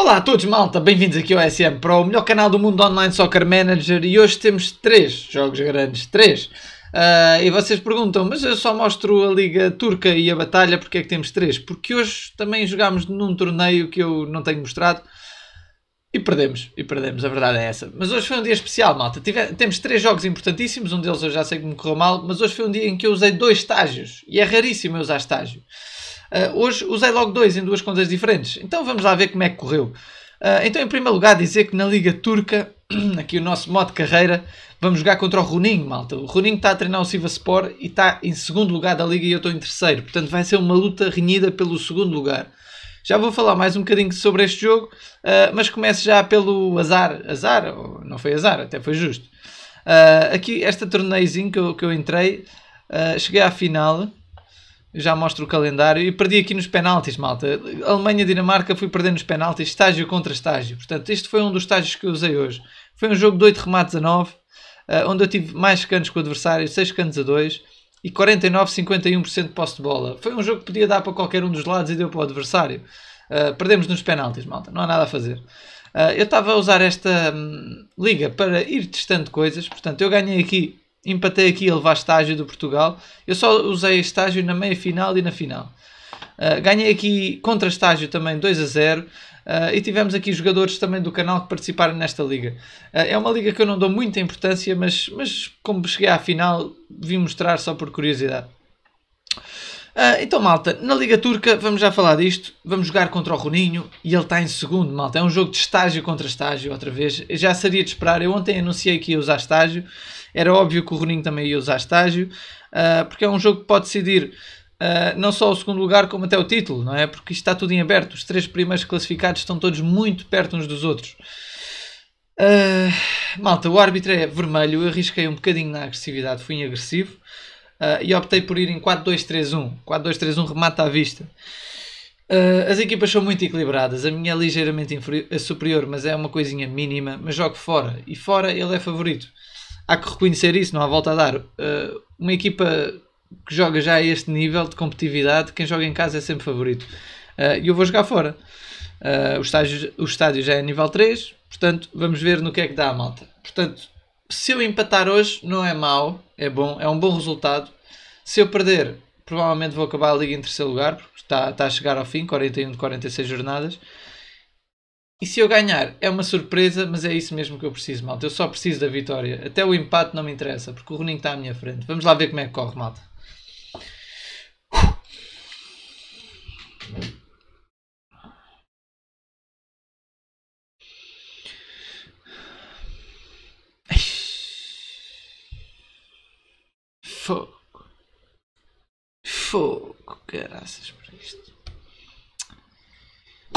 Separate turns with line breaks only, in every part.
Olá a todos, malta, bem-vindos aqui ao SM Pro, o melhor canal do mundo online Soccer Manager e hoje temos três jogos grandes, três. Uh, e vocês perguntam, mas eu só mostro a Liga Turca e a Batalha, porque é que temos três? Porque hoje também jogámos num torneio que eu não tenho mostrado e perdemos, e perdemos, a verdade é essa. Mas hoje foi um dia especial, malta. Tive, temos três jogos importantíssimos, um deles eu já sei que me correu mal, mas hoje foi um dia em que eu usei dois estágios e é raríssimo eu usar estágio. Uh, hoje usei logo dois em duas contas diferentes. Então vamos lá ver como é que correu. Uh, então, em primeiro lugar, dizer que na Liga Turca, aqui o nosso modo de carreira, vamos jogar contra o Runinho, malta. O Runinho está a treinar o Sivaspor e está em segundo lugar da Liga e eu estou em terceiro. Portanto, vai ser uma luta renhida pelo segundo lugar. Já vou falar mais um bocadinho sobre este jogo, uh, mas começo já pelo azar. Azar? Não foi azar, até foi justo. Uh, aqui, esta torneizinho que eu, que eu entrei, cheguei à final já mostro o calendário e perdi aqui nos penaltis, malta. Alemanha-Dinamarca fui perdendo nos penaltis, estágio contra estágio. Portanto, este foi um dos estágios que eu usei hoje. Foi um jogo de 8 remates a 9, eh, onde eu tive mais cantos com o adversário, 6 cantos a 2 e 49,51% de posse de bola. Foi um jogo que podia dar para qualquer um dos lados e deu para o adversário. Uh, perdemos nos penaltis, malta, não há nada a fazer. Uh, eu estava a usar esta hum, liga para ir testando coisas, portanto, eu ganhei aqui empatei aqui a levar estágio do Portugal. Eu só usei estágio na meia final e na final. Uh, ganhei aqui contra estágio também 2 a 0. Uh, ah, e tivemos aqui jogadores também do canal que participaram nesta liga. Uh, é uma liga que eu não dou muita importância, mas, mas como cheguei à final, vim mostrar só por curiosidade. Uh, então, malta, na Liga Turca, vamos já falar disto. Vamos jogar contra o Roninho e ele está em segundo, malta. É um jogo de estágio contra estágio, outra vez. Já seria de esperar. Eu ontem anunciei que ia usar estágio. Era óbvio que o Roninho também ia usar estágio, uh, porque é um jogo que pode decidir uh, não só o segundo lugar, como até o título, não é? Porque isto está tudo em aberto. Os três primeiros classificados estão todos muito perto uns dos outros. Uh, malta, o árbitro é vermelho. Eu arrisquei um bocadinho na agressividade, fui agressivo e optei por ir em 4-2-3-1. 4-2-3-1 remata à vista. Uh, as equipas são muito equilibradas. A minha é ligeiramente superior, mas é uma coisinha mínima. Mas jogo fora. E fora ele é favorito há que reconhecer isso, não há volta a dar. Uh, uma equipa que joga já a este nível de competitividade, quem joga em casa é sempre favorito. Eh, e uh, eu vou jogar fora. Uh, o, estádio, o estádio já é nível 3, portanto, vamos ver no que é que dá a malta. Portanto, se eu empatar hoje, não é mau, é bom, é um bom resultado. Se eu perder, provavelmente vou acabar a liga em terceiro lugar, porque está, está a chegar ao fim, 41 de 46 jornadas. E se eu ganhar, é uma surpresa, mas é isso mesmo que eu preciso, malta. Eu só preciso da vitória. Até o empate não me interessa, porque o Roninho está à minha frente. Vamos lá ver como é que corre, malta. Fogo. Fogo,
caraças.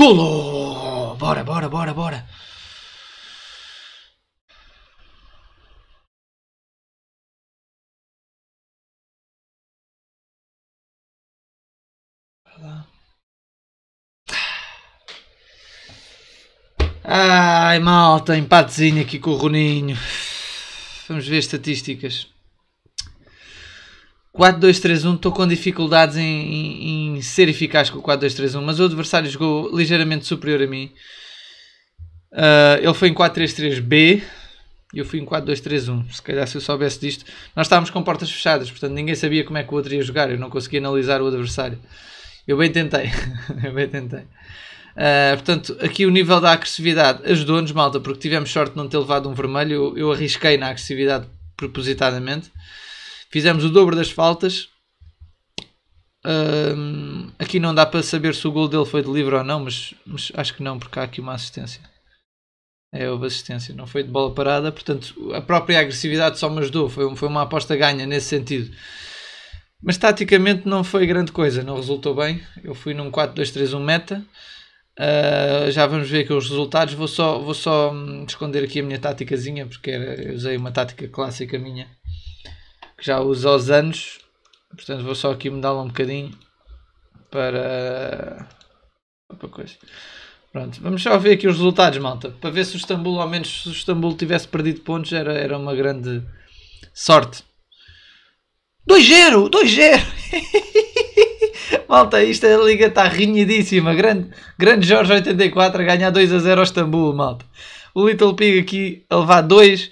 Golo!
Bora, bora, bora, bora. Ai malta, empatezinho aqui com o Roninho.
Vamos ver estatísticas. 4-2-3-1, estou com dificuldades em, em, em, ser eficaz com o 4-2-3-1, mas o adversário jogou ligeiramente superior a mim. Uh, ele foi em 4-3-3-B e eu fui em 4-2-3-1. Se calhar se eu soubesse disto, nós estávamos com portas fechadas, portanto ninguém sabia como é que o outro ia jogar, eu não conseguia analisar o adversário. Eu bem tentei, eu bem tentei. Uh, portanto, aqui o nível da agressividade ajudou-nos, malta, porque tivemos sorte de não ter levado um vermelho. Eu, eu arrisquei na agressividade propositadamente. Fizemos o dobro das faltas. Um, aqui não dá para saber se o gol dele foi de livre ou não, mas, mas acho que não, porque há aqui uma assistência. É, houve assistência, não foi de bola parada, portanto a própria agressividade só me ajudou, foi, foi uma aposta ganha nesse sentido. Mas taticamente não foi grande coisa, não resultou bem. Eu fui num 4-2-3-1 meta, uh, já vamos ver aqui os resultados. Vou só, vou só hum, esconder aqui a minha táticazinha, porque era, usei uma tática clássica minha já uso aos anos. Portanto, vou só aqui mudá-la um bocadinho para outra coisa. Pronto, vamos só ver aqui os resultados, malta. Para ver se o Istambul, ao menos se o Istambul tivesse perdido pontos, era, era uma grande sorte. 2-0! 2-0! malta, isto a liga está rinhadíssima. Grande, grande Jorge 84 a ganhar 2-0 ao Istambul, malta. O Little Pig aqui a levar 2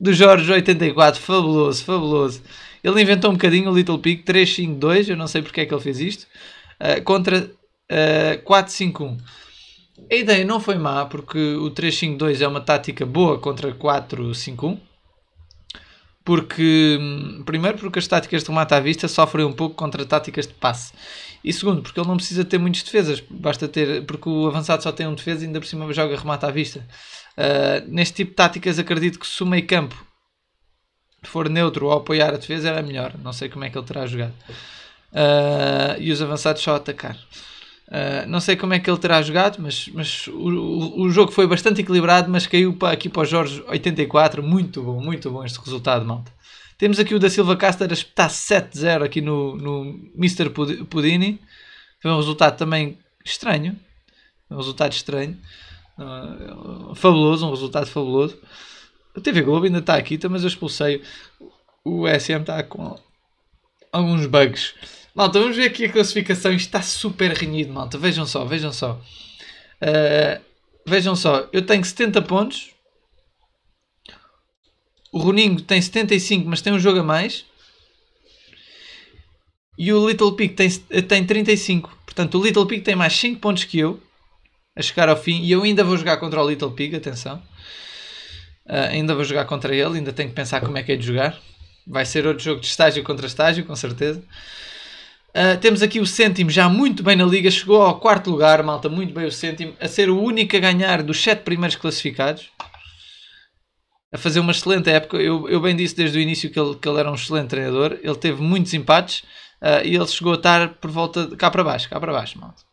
do Jorge 84, fabuloso, fabuloso. Ele inventou um bocadinho o Little Pig 352, eu não sei porque é que ele fez isto, uh, contra uh, ah, 451. A ideia não foi má, porque o 352 é uma tática boa contra 451. Porque, hum, primeiro, porque as táticas de remate à vista sofrem um pouco contra táticas de passe. E segundo, porque ele não precisa ter muitas defesas, basta ter, porque o avançado só tem um defesa e ainda por cima joga remate à vista. Ah, neste tipo de táticas, acredito que se o meio campo for neutro ou apoiar a defesa, era melhor. Não sei como é que ele terá jogado. Uh, e os avançados só atacar. Uh, não sei como é que ele terá jogado, mas, mas o, o, o, jogo foi bastante equilibrado, mas caiu para, aqui para o Jorge 84. Muito bom, muito bom este resultado, malta. Temos aqui o da Silva Caster a espetar 7-0 aqui no, no Mr. Pudini. Foi um resultado também estranho. Um resultado estranho. Ah, fabuloso, um resultado fabuloso. A TV Globo ainda está aqui, tá, mas eu expulsei. O SM está com alguns bugs. Malta, vamos ver aqui a classificação. Isto está super renhido, malta. Vejam só, vejam só. Uh, vejam só, eu tenho 70 pontos. O Roninho tem 75, mas tem um jogo a mais. E o Little Pig tem, tem 35. Portanto, o Little Pig tem mais 5 pontos que eu a chegar ao fim e eu ainda vou jogar contra o Little Pig, atenção. Uh, ainda vou jogar contra ele, ainda tenho que pensar como é que é de jogar. Vai ser outro jogo de estágio contra estágio, com certeza. Uh, temos aqui o Cêntimo já muito bem na liga, chegou ao quarto lugar, malta, muito bem o Cêntimo, a ser o único a ganhar dos sete primeiros classificados, a fazer uma excelente época. Eu, eu bem disse desde o início que ele, que ele era um excelente treinador, ele teve muitos empates uh, e ele chegou a estar por volta de cá para baixo, cá para baixo, malta.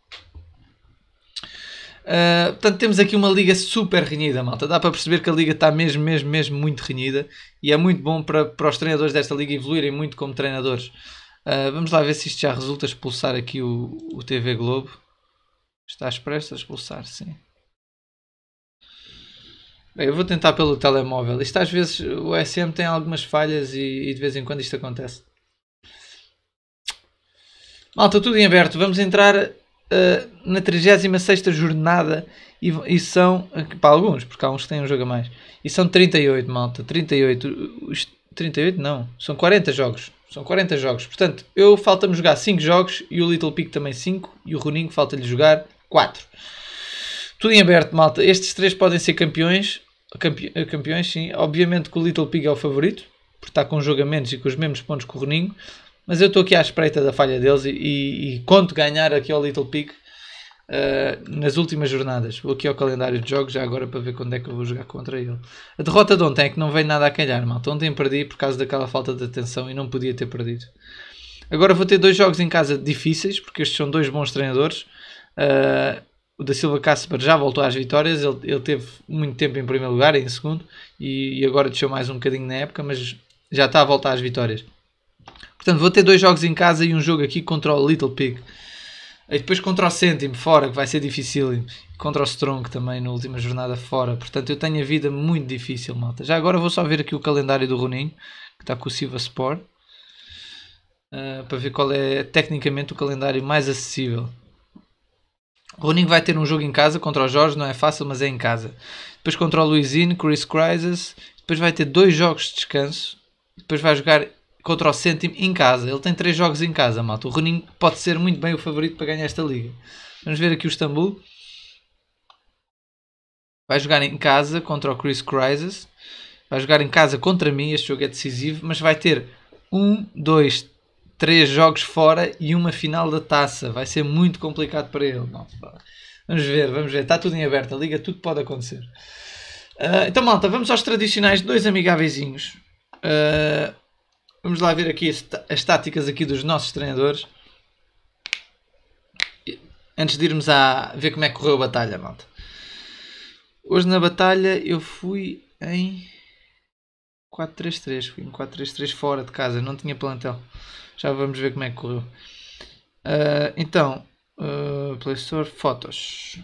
Ah, portanto, temos aqui uma liga super renhida, malta. Dá para perceber que a liga está mesmo, mesmo, mesmo muito renhida e é muito bom para, para os treinadores desta liga evoluírem muito como treinadores. Uh, vamos lá ver se isto já resulta expulsar aqui o, o TV Globo. Está prestes a expulsar, sim. Bem, eu vou tentar pelo telemóvel. Isto às vezes o SM tem algumas falhas e, e de vez em quando isto acontece. Malta, tudo em aberto. Vamos entrar eh, na 36 jornada e, e, são, eh, para alguns, porque há uns que têm um jogo a mais, e são 38, malta, 38, 38 não, são 40 jogos, são 40 jogos, portanto, eu falta-me jogar 5 jogos, e o Little Pig também 5, e o Runinho falta-lhe jogar 4. Tudo em aberto, malta, estes 3 podem ser campeões, campe, eh, campeões sim, obviamente que o Little Pig é o favorito, porque está com jogamentos e com os mesmos pontos que o Runinho, mas eu estou aqui à espreita da falha deles e, e, e conto ganhar aqui ao Little Pig uh, nas últimas jornadas. Vou aqui ao calendário de jogos já agora para ver quando é que eu vou jogar contra ele. A derrota de ontem é que não veio nada a calhar, malta. Ontem perdi por causa daquela falta de atenção e não podia ter perdido. Agora vou ter dois jogos em casa difíceis, porque estes são dois bons treinadores. Uh, o da Silva Casper já voltou às vitórias, ele, ele, teve muito tempo em primeiro lugar, em segundo, e, e, agora desceu mais um bocadinho na época, mas já está a voltar às vitórias. Portanto, vou ter dois jogos em casa e um jogo aqui contra o Little Pig. E depois contra o Cêntimo, fora, que vai ser difícil. Contra o Strong também, na última jornada, fora. Portanto, eu tenho a vida muito difícil, malta. Já agora vou só ver aqui o calendário do Roninho, que está com o Silva Sport. Uh, para ver qual é, tecnicamente, o calendário mais acessível. O Roninho vai ter um jogo em casa contra o Jorge, não é fácil, mas é em casa. Depois contra o Luizinho, Chris Crisis. Depois vai ter dois jogos de descanso. Depois vai jogar contra o Cêntimo em casa. Ele tem três jogos em casa, malta. O Roninho pode ser muito bem o favorito para ganhar esta liga. Vamos ver aqui o Istambul. Vai jogar em casa contra o Chris Crisis. Vai jogar em casa contra mim. Este jogo é decisivo. Mas vai ter um, dois, três jogos fora e uma final da taça. Vai ser muito complicado para ele. Malta. Vamos ver, vamos ver. Está tudo em aberto. A liga, tudo pode acontecer. Uh, então, malta, vamos aos tradicionais dois amigáveis. Uh, Vamos lá ver aqui as táticas aqui dos nossos treinadores. Antes de irmos a ver como é que correu a batalha, malta. Hoje na batalha eu fui em 4-3-3. Fui em 4-3-3 fora de casa, não tinha plantel. Já vamos ver como é que correu. Uh, então, uh, Play Store, fotos.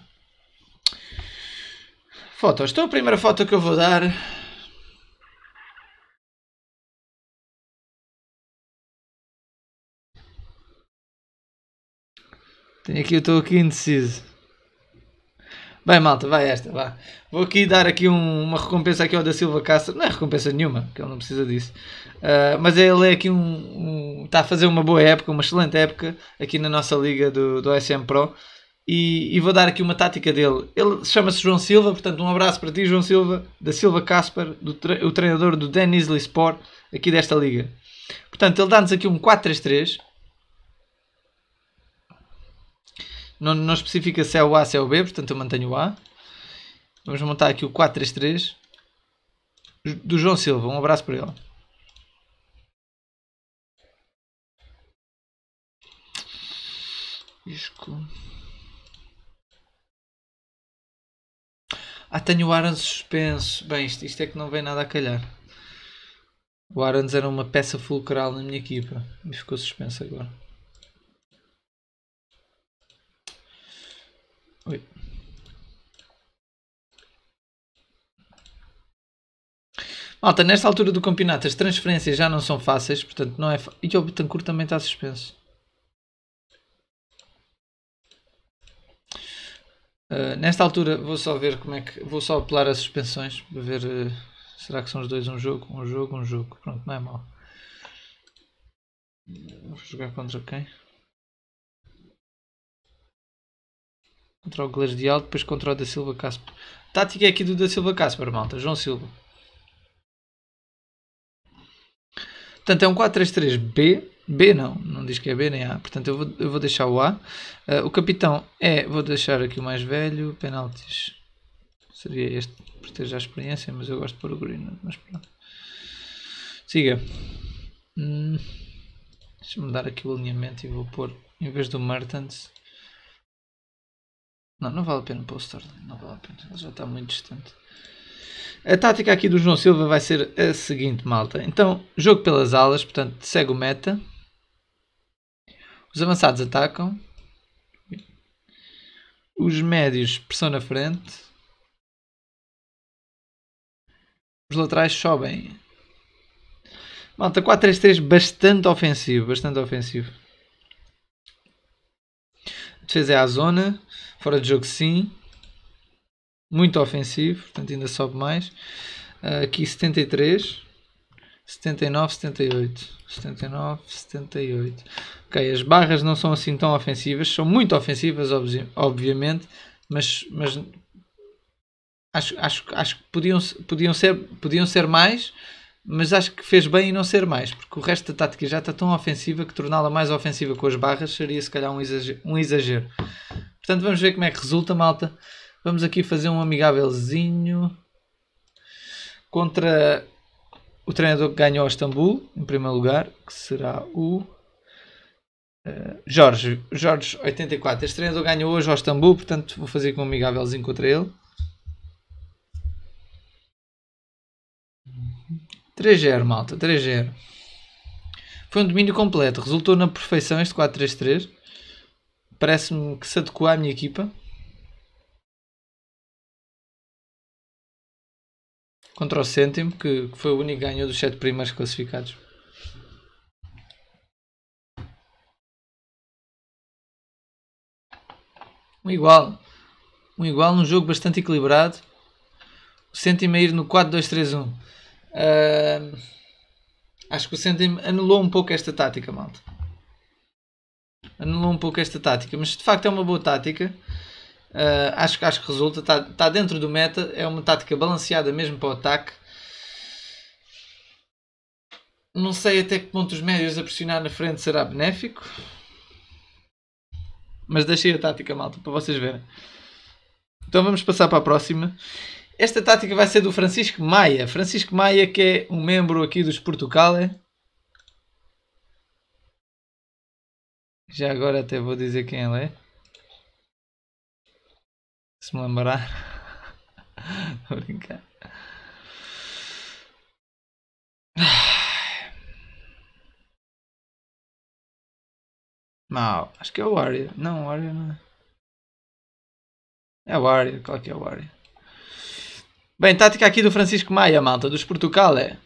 Fotos. Então a primeira foto que eu vou dar Tenho aqui, eu estou aqui indeciso.
Bem, malta, vai esta, vá. Vou aqui dar aqui um, uma recompensa aqui ao da Silva Castro. Não é recompensa nenhuma, que ele não precisa disso. Uh, mas ele é aqui um, um, Está a fazer uma boa época, uma excelente época aqui na nossa liga do, do SM Pro. E, e vou dar aqui uma tática dele. Ele chama-se João Silva, portanto, um abraço para ti, João Silva, da Silva Casper, do tre o treinador do Dan Sport, aqui desta liga. Portanto, ele dá-nos aqui um 4-3-3 Não, não especifica se é o A, se é o B, portanto eu mantenho o A. Vamos montar aqui o 4-3-3 do João
Silva. Um abraço para ele. Isco.
Ah, tenho o Arans suspenso. Bem, isto, isto, é que não vem nada a calhar. O Arans era uma peça fulcral na minha equipa e ficou suspenso agora. Oi. Malta, nesta altura do campeonato as transferências já não são fáceis, portanto não é. E o Betancourt também está suspenso. Uh, nesta altura vou só ver como é que. Vou só apelar as suspensões para ver. Uh, será que são os dois
um jogo? Um jogo, um jogo. Pronto, não é mal. Vou jogar contra quem? contra o Glasdial,
depois contra o da Silva Casper. Tática é aqui do da Silva Casper, malta. João Silva. Portanto, é um 4-3-3-B. B não, não diz que é B nem A. Portanto, eu vou, eu vou deixar o A. Uh, o capitão é, vou deixar aqui o mais velho, penaltis. Seria este, por ter já experiência, mas eu gosto de pôr o Green. Mas pronto. Siga. Hum, Deixa-me dar aqui o alinhamento e vou pôr, em vez do Mertens, não, não vale a pena pôr o Sterling. Não vale a pena. Ele já está muito distante. A tática aqui do João Silva vai ser a seguinte, malta. Então, jogo pelas alas, portanto, segue o meta. Os avançados atacam. Os médios pressão na frente. Os laterais sobem. Malta, 4-3-3 bastante ofensivo, bastante ofensivo. A defesa é à zona. Fora de jogo, sim. Muito ofensivo, portanto ainda sobe mais. Ah, aqui 73. 79, 78. 79, 78. Ok, as barras não são assim tão ofensivas. São muito ofensivas, obviamente. Mas, mas acho, acho, acho que podiam, podiam, ser, podiam ser mais, mas acho que fez bem em não ser mais, porque o resto da tática já está tão ofensiva que torná-la mais ofensiva com as barras seria se calhar um exagero. Um exagero. Portanto, vamos ver como é que resulta, malta. Vamos aqui fazer um amigávelzinho contra o treinador que ganhou ao Istambul, em primeiro lugar, que será o uh, Jorge, Jorge 84. Este treinador ganhou hoje ao Istambul, portanto vou fazer com um amigávelzinho contra ele. 3-0, malta, 3-0. Foi um domínio completo, resultou na perfeição
este 4-3-3 parece-me que se adequou à minha equipa. Contra o Cêntimo, que, que foi o único que ganhou dos sete primeiros classificados. Um igual. Um
igual num jogo bastante equilibrado. O Cêntimo a ir no 4-2-3-1. Uh, acho que o Cêntimo anulou um pouco esta tática, malta anulou um pouco esta tática, mas de facto é uma boa tática. Uh, acho, acho que resulta, está tá dentro do meta, é uma tática balanceada mesmo para o ataque. Não sei até que ponto os médios a pressionar na frente será benéfico. Mas deixei a tática, malta, para vocês verem. Então vamos passar para a próxima. Esta tática vai ser do Francisco Maia. Francisco Maia, que é um membro aqui dos Portugal, é? Já agora até vou dizer quem ela é. Se
me lembrar. vou brincar. Mal. Acho que é o Warrior. Não, o Warrior não é. É o
Warrior. Qual que é o Warrior. Bem, tática aqui do Francisco Maia, malta, dos Portugal. É,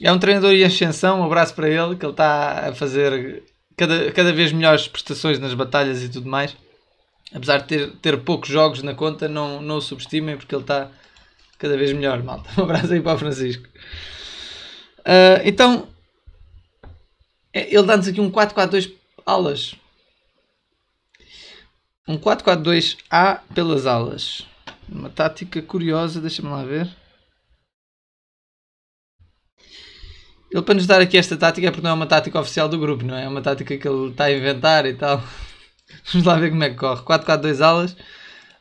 é um treinador em ascensão. Um abraço para ele, que ele está a fazer cada, cada vez melhores prestações nas batalhas e tudo mais. Apesar de ter, ter poucos jogos na conta, não, não o subestimem porque ele está cada vez melhor, malta. Um abraço aí para o Francisco. Uh, então, é, ele dá-nos aqui um 4-4-2 alas. Um 4-4-2A pelas alas. Uma tática curiosa, deixa-me lá ver. Ele para nos dar aqui esta tática é porque não é uma tática oficial do grupo, não é? É uma tática que ele está a inventar e tal. Vamos lá ver como é que corre. 4-4-2 alas.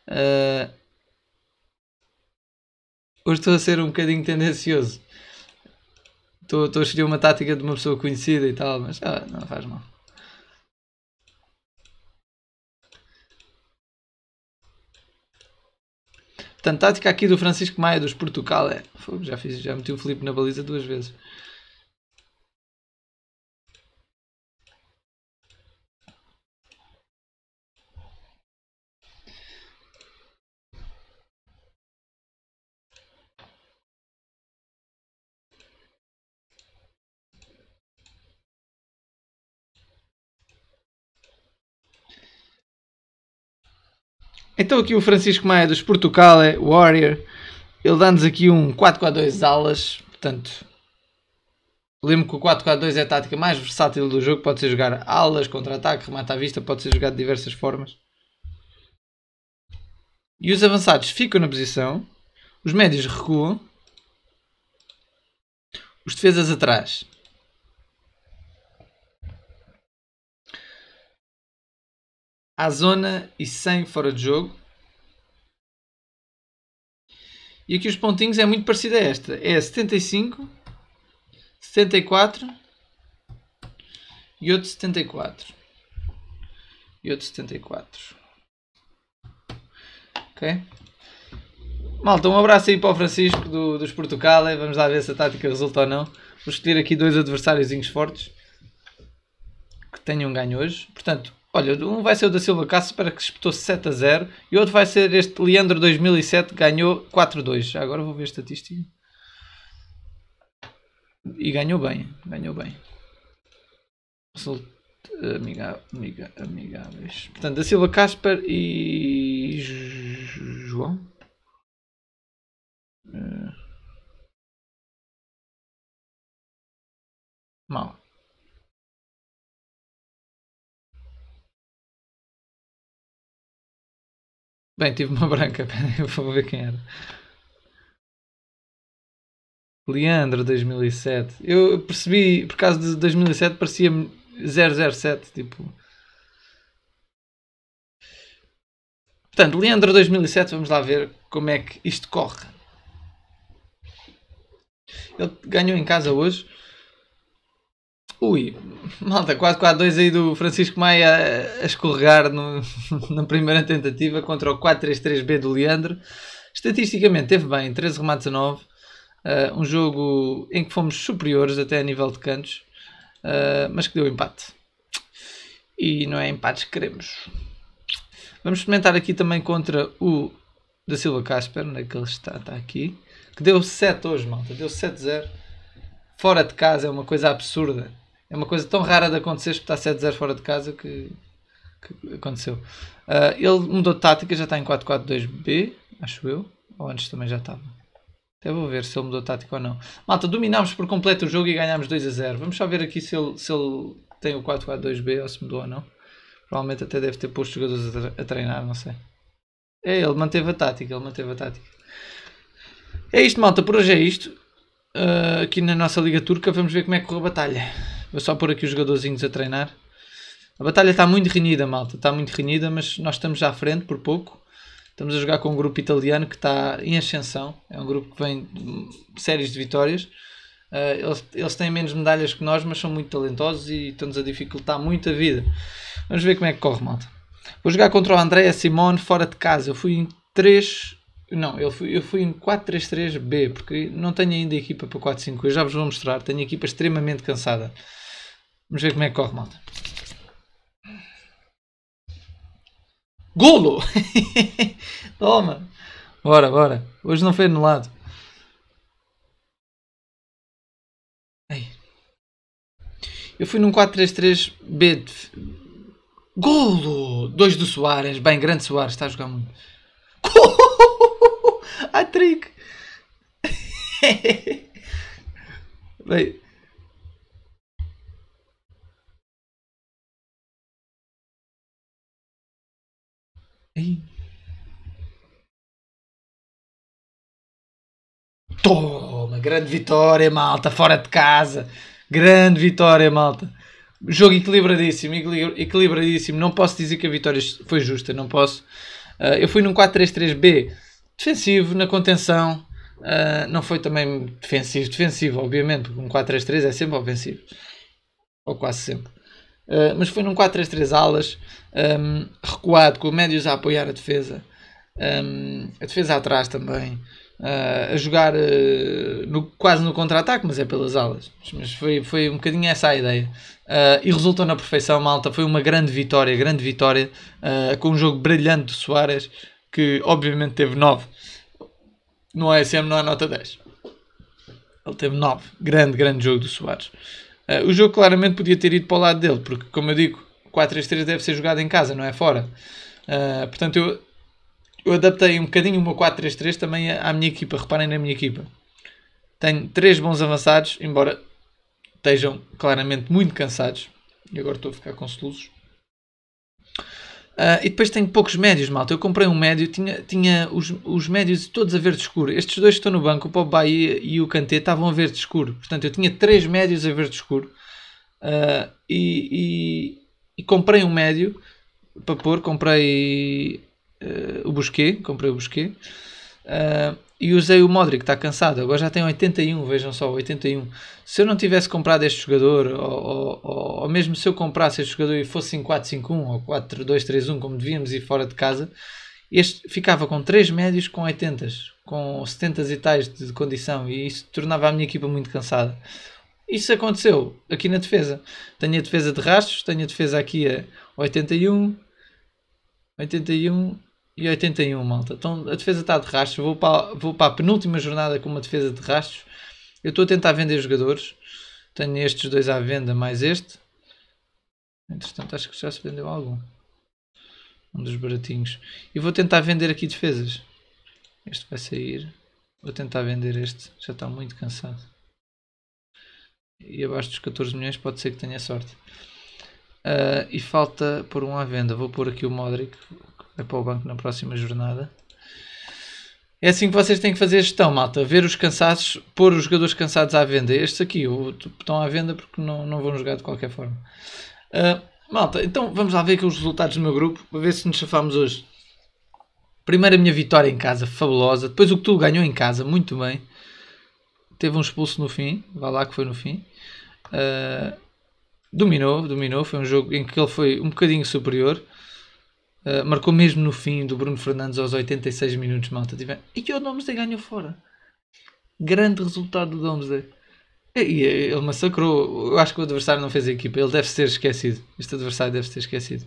Uh... Hoje estou a ser um bocadinho tendencioso. Estou, estou a escolher uma tática de uma pessoa conhecida e tal, mas ah, não faz mal. Portanto, tática aqui do Francisco Maia dos Portugal é. já, fiz, já meti o Felipe na baliza
duas vezes. Então aqui o Francisco
Maia dos Portugal, é Warrior, ele dá-nos aqui um 4 x 2 alas, portanto... Lembro que o 4 x 2 é a tática mais versátil do jogo, pode ser jogar alas, contra-ataque, remate à vista, pode ser jogado de diversas formas. E os avançados ficam na posição, os médios recuam, os defesas atrás. à zona e sem fora de jogo. E aqui os pontinhos é muito parecida a esta. É 75, 74 e outro 74. E outro 74. Ok? Malta, um abraço aí para o Francisco do, dos Portugal. Vamos lá ver se a tática resulta ou não. Vou escolher aqui dois adversários fortes que tenham ganho hoje. Portanto, Olha, um vai ser o da Silva Cássio que disputou 7 a 0 e outro vai ser este Leandro 2007 ganhou 4 a 2. Já agora vou ver a estatística. E ganhou bem, ganhou bem. amiga, amiga, amigáveis. Portanto, da Silva Casper e João.
Uh... Bem, tive uma branca, vou ver quem era. Leandro
2007. Eu percebi, por causa de 2007, parecia-me 007, tipo. Portanto, Leandro 2007, vamos lá ver como é que isto corre. Ele ganhou em casa hoje. Ui, malta, 4-4-2 aí do Francisco Maia a escorregar no, na primeira tentativa contra o 4-3-3-B do Leandro. Estatisticamente teve bem, 13 remates a 9. Uh, ah, um jogo em que fomos superiores até a nível de cantos, uh, mas que deu empate. E não é empates que queremos. Vamos experimentar aqui também contra o da Silva Casper, onde é que ele está? Está aqui. Que deu 7 hoje, malta. Deu 7-0. Fora de casa é uma coisa absurda é uma coisa tão rara de acontecer, está 7-0 fora de casa que, que aconteceu. Uh, ele mudou de tática, já está em 4-4-2-B, acho eu. Ou antes também já estava. Até vou ver se ele mudou de tática ou não. Malta, dominámos por completo o jogo e ganhámos 2 a 0. Vamos só ver aqui se ele, se ele tem o 4-4-2-B ou se mudou ou não. Provavelmente até deve ter posto jogadores a treinar, não sei. É, ele manteve a tática, ele manteve a tática. É isto, malta, por hoje é isto. Uh, aqui na nossa Liga Turca, vamos ver como é que corre a batalha. Vou só pôr aqui os jogadorzinhos a treinar. A batalha está muito renhida, malta. Está muito renhida, mas nós estamos já à frente por pouco. Estamos a jogar com um grupo italiano que está em ascensão. É um grupo que vem de séries de vitórias. Uh, eles, eles têm menos medalhas que nós, mas são muito talentosos e estão-nos a dificultar muito a vida. Vamos ver como é que corre, malta. Vou jogar contra o André Simone fora de casa. Eu fui em 3 não, eu fui, eu fui em 4-3-3-B, porque não tenho ainda equipa para 4-5. Eu já vos vou mostrar. Tenho equipa extremamente cansada. Vamos ver como é que corre, malta. Golo! Toma! Bora, bora. Hoje não foi anulado. Ei. Eu fui num 4-3-3-B. De... Golo! Dois do Soares. Bem, grande Soares. Está a jogar muito. Golo! A trick
Bem... Toma, grande vitória,
malta, fora de casa. Grande vitória, malta. Jogo equilibradíssimo, equilibradíssimo. Não posso dizer que a vitória foi justa, não posso. Uh, eu fui num 4-3-3-B defensivo, na contenção. Uh, não foi também defensivo, defensivo, obviamente, porque um 4-3-3 é sempre ofensivo. Ou quase sempre. Eh, mas foi num 4-3-3 alas, um, recuado, com médios a apoiar a defesa, um, ehm, a defesa atrás também, uh, a jogar uh, no, quase no contra-ataque, mas é pelas alas. Mas foi, foi um bocadinho essa a ideia. e resultou na perfeição, malta. Foi uma grande vitória, grande vitória, com um jogo brilhante do Soares, que obviamente teve 9. No OSM não há nota 10. Ele teve 9. Grande, grande jogo do Soares. Uh, o jogo claramente podia ter ido para o lado dele, porque, como eu digo, 4-3-3 deve ser jogado em casa, não é fora. Uh, portanto, eu, eu adaptei um bocadinho o meu 4-3-3 também à minha equipa. Reparem na minha equipa. Tenho 3 bons avançados, embora estejam claramente muito cansados. E agora estou a ficar com soluços. Uh, e depois tem poucos médios, malta. Eu comprei um médio, tinha, tinha os, os médios todos a verde escuro. Estes dois que estão no banco, o Pogba e, e o Kanté, estavam a verde escuro. Portanto, eu tinha três médios a verde escuro. Uh, e, e, e, comprei um médio para pôr. Comprei uh, o Busquet. Comprei o Busquet e usei o Modric, está cansado, agora já tem 81, vejam só, 81. Se eu não tivesse comprado este jogador, ou, ou, ou mesmo se eu comprasse este jogador e fosse em 4-5-1 ou 4-2-3-1, como devíamos ir fora de casa, este ficava com 3 médios com 80, com 70 e tais de condição, e isso tornava a minha equipa muito cansada. Isso aconteceu aqui na defesa. Tenho a defesa de rastros, tenho a defesa aqui a 81, 81, e 81, malta. Então a defesa está de rastros. Vou para, vou para a penúltima jornada com uma defesa de rastros. Eu estou a tentar vender jogadores. Tenho estes dois à venda, mais este. Entretanto, acho que já se vendeu algum. Um dos baratinhos. E vou tentar vender aqui defesas. Este vai sair. Vou tentar vender este. Já está muito cansado. E abaixo dos 14 milhões pode ser que tenha sorte. Uh, e falta pôr um à venda. Vou pôr aqui o Modric é para o banco na próxima jornada. É assim que vocês têm que fazer a gestão, malta. Ver os cansados, pôr os jogadores cansados à venda. Estes aqui o, estão à venda porque não, não vão jogar de qualquer forma. Uh, malta, então vamos lá ver aqui os resultados do meu grupo, para ver se nos chafamos hoje. Primeiro a minha vitória em casa, fabulosa. Depois o que tu ganhou em casa, muito bem. Teve um expulso no fim, vá lá que foi no fim. Uh, dominou, dominou. Foi um jogo em que ele foi um bocadinho superior. Eh, marcou mesmo no fim do Bruno Fernandes aos 86 minutos, malta. Tipo, e que o Domsday ganhou fora. Grande resultado do Domsday. E ele massacrou. Eu acho que o adversário não fez a equipa. Ele deve ser esquecido. Este adversário deve ser esquecido.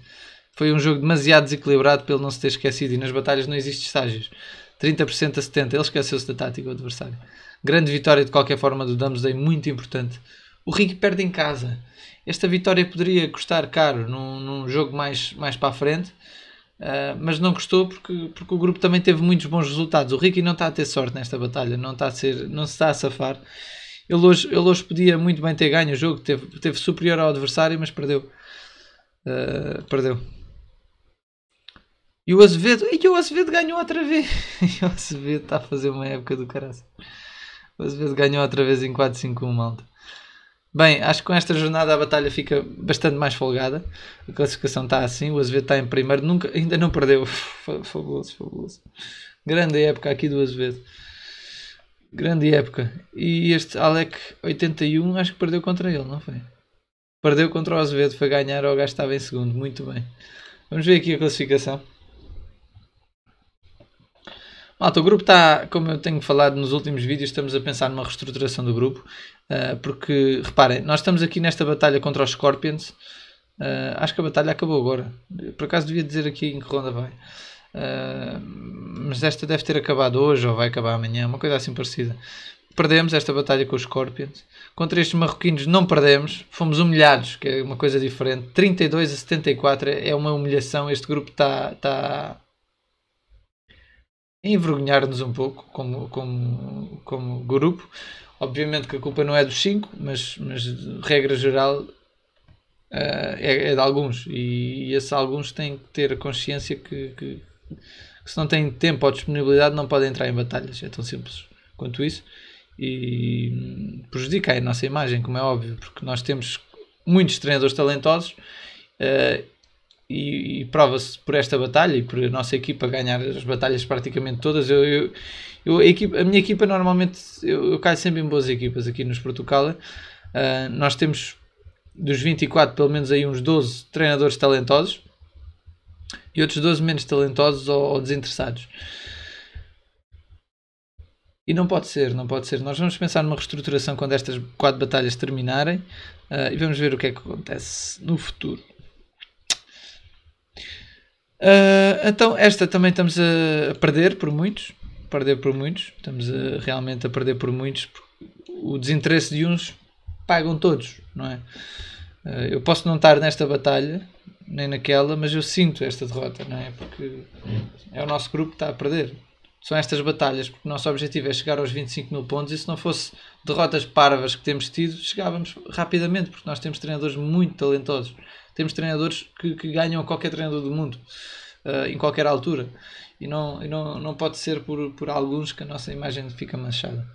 Foi um jogo demasiado desequilibrado pelo não se ter esquecido. E nas batalhas não existem estágios. 30% a 70%. Ele esqueceu-se da tática, o adversário. Grande vitória de qualquer forma do Domsday. Muito importante. O Rick perde em casa. Esta vitória poderia custar caro num, num jogo mais, mais para a frente Uh, mas não gostou porque, porque o grupo também teve muitos bons resultados. O Ricky não está a ter sorte nesta batalha, não, está a ser, não se está a safar. Ele hoje, ele hoje podia muito bem ter ganho o jogo, teve, teve superior ao adversário, mas perdeu. Uh, perdeu. E o Azevedo, e o Azevedo ganhou outra vez. E o Azevedo está a fazer uma época do caralho. O Azevedo ganhou outra vez em 4-5-1, malta. Bem, acho que com esta jornada a batalha fica bastante mais folgada. A classificação está assim, o Azevedo está em primeiro, nunca, ainda não perdeu. Fabuloso, fabuloso. Grande época aqui do Azevedo. Grande época. E este Alec 81 acho que perdeu contra ele, não foi? Perdeu contra o Azevedo, foi ganhar, o gastava em segundo. Muito bem. Vamos ver aqui a classificação. Malta, o grupo está, como eu tenho falado nos últimos vídeos, estamos a pensar numa reestruturação do grupo, uh, porque, reparem, nós estamos aqui nesta batalha contra os Scorpions, uh, acho que a batalha acabou agora, por acaso devia dizer aqui em que ronda vai, uh, mas esta deve ter acabado hoje ou vai acabar amanhã, uma coisa assim parecida. Perdemos esta batalha com os Scorpions, contra estes marroquinos não perdemos, fomos humilhados, que é uma coisa diferente, 32 a 74 é uma humilhação, este grupo está... Tá, tá envergonhar-nos um pouco como, como, como grupo. Obviamente que a culpa não é dos cinco, mas, mas regra geral uh, é, é, de alguns. E, e esses alguns têm que ter a consciência que, que, que, se não têm tempo ou disponibilidade não podem entrar em batalhas. É tão simples quanto isso. E prejudica a nossa imagem, como é óbvio, porque nós temos muitos treinadores talentosos uh, e, e prova-se por esta batalha e por a nossa equipa ganhar as batalhas praticamente todas. Eu, eu, eu a, equipa, a, minha equipa normalmente eu, eu, caio sempre em boas equipas aqui nos Portugal. Uh, nós temos dos 24, pelo menos aí uns 12 treinadores talentosos e outros 12 menos talentosos ou, ou desinteressados. E não pode ser, não pode ser. Nós vamos pensar numa reestruturação quando estas quatro batalhas terminarem uh, e vamos ver o que é que acontece no futuro. Uh, então, esta também estamos a perder por muitos. Perder por muitos. Estamos a, realmente a perder por muitos. O desinteresse de uns pagam todos, não é? Uh, eu posso não estar nesta batalha, nem naquela, mas eu sinto esta derrota, não é? Porque é o nosso grupo que está a perder. São estas batalhas, porque o nosso objetivo é chegar aos 25 mil pontos e se não fosse derrotas parvas que temos tido, chegávamos rapidamente, porque nós temos treinadores muito talentosos temos treinadores que, que ganham qualquer treinador do mundo, uh, em qualquer altura. E não, e não, não pode ser por, por alguns que a nossa imagem fica manchada.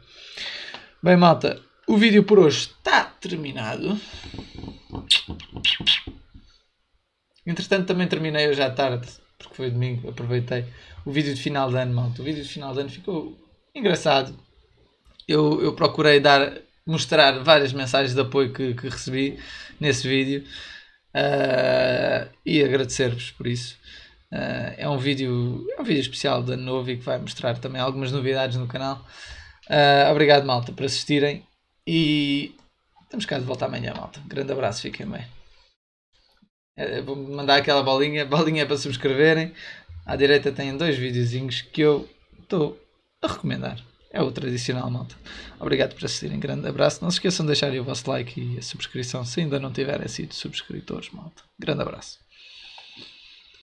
Bem, malta, o vídeo por hoje está terminado. Entretanto, também terminei hoje à tarde, porque foi domingo, aproveitei o vídeo de final de ano, malta. O vídeo de final de ano ficou engraçado. Eu, eu procurei dar, mostrar várias mensagens de apoio que, que recebi nesse vídeo uh, e agradecer-vos por isso. Uh, é, um vídeo, é um vídeo especial de ano novo e que vai mostrar também algumas novidades no canal. Uh, obrigado, malta, por assistirem e estamos cá de volta amanhã, malta. Grande abraço, fiquem bem. Eh, vou mandar aquela bolinha, bolinha para subscreverem. À direita têm dois videozinhos que eu estou a recomendar é o tradicional, malta. Obrigado por assistirem. Grande abraço. Não se
esqueçam de deixarem o vosso like e a subscrição se ainda não tiverem sido subscritores, malta. Grande abraço.